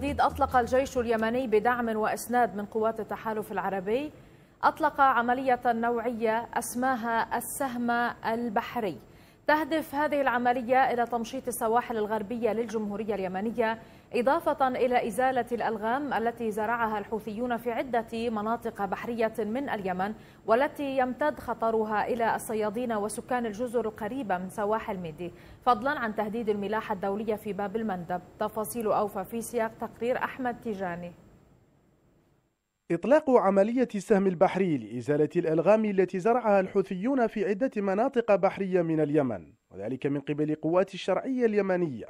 جديد أطلق الجيش اليمني بدعم وإسناد من قوات التحالف العربي أطلق عملية نوعية أسماها السهم البحري تهدف هذه العملية إلى تمشيط السواحل الغربية للجمهورية اليمنية إضافة إلى إزالة الألغام التي زرعها الحوثيون في عدة مناطق بحرية من اليمن والتي يمتد خطرها إلى الصيادين وسكان الجزر القريبة من سواحل ميدي فضلا عن تهديد الملاحة الدولية في باب المندب تفاصيل أوفى في سياق تقرير أحمد تيجاني إطلاق عملية السهم البحري لإزالة الألغام التي زرعها الحوثيون في عدة مناطق بحرية من اليمن وذلك من قبل قوات الشرعية اليمنية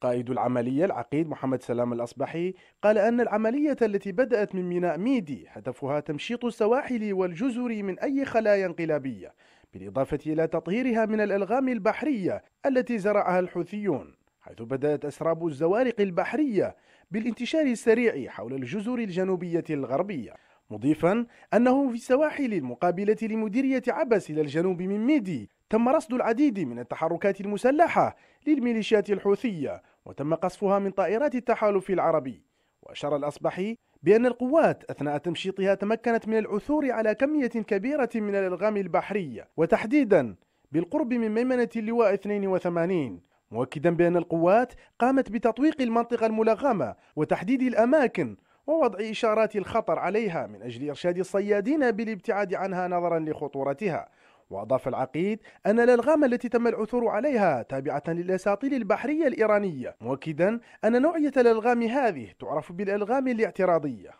قائد العملية العقيد محمد سلام الأصبحي قال أن العملية التي بدأت من ميناء ميدي هدفها تمشيط السواحل والجزر من أي خلايا انقلابية بالإضافة إلى تطهيرها من الألغام البحرية التي زرعها الحوثيون حيث بدأت أسراب الزوارق البحرية بالانتشار السريع حول الجزر الجنوبية الغربية مضيفا أنه في السواحل المقابلة لمديرية عبس إلى الجنوب من ميدي تم رصد العديد من التحركات المسلحة للميليشيات الحوثية وتم قصفها من طائرات التحالف العربي وأشار الأصبحي بأن القوات أثناء تمشيطها تمكنت من العثور على كمية كبيرة من الألغام البحرية وتحديدا بالقرب من ميمنة اللواء 82 مؤكدا بأن القوات قامت بتطويق المنطقة الملغمة وتحديد الأماكن ووضع إشارات الخطر عليها من أجل إرشاد الصيادين بالابتعاد عنها نظرا لخطورتها وأضاف العقيد أن الألغام التي تم العثور عليها تابعة للأساطيل البحرية الإيرانية مؤكدا أن نوعية الألغام هذه تعرف بالألغام الاعتراضية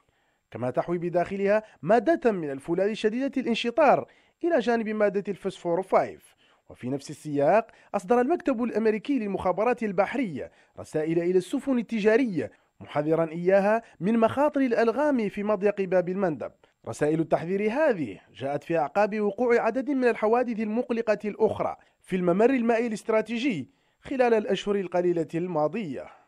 كما تحوي بداخلها مادة من الفولاذ شديدة الانشطار إلى جانب مادة الفسفور 5 وفي نفس السياق أصدر المكتب الأمريكي للمخابرات البحرية رسائل إلى السفن التجارية محذرا إياها من مخاطر الألغام في مضيق باب المندب رسائل التحذير هذه جاءت في أعقاب وقوع عدد من الحوادث المقلقة الأخرى في الممر المائي الاستراتيجي خلال الأشهر القليلة الماضية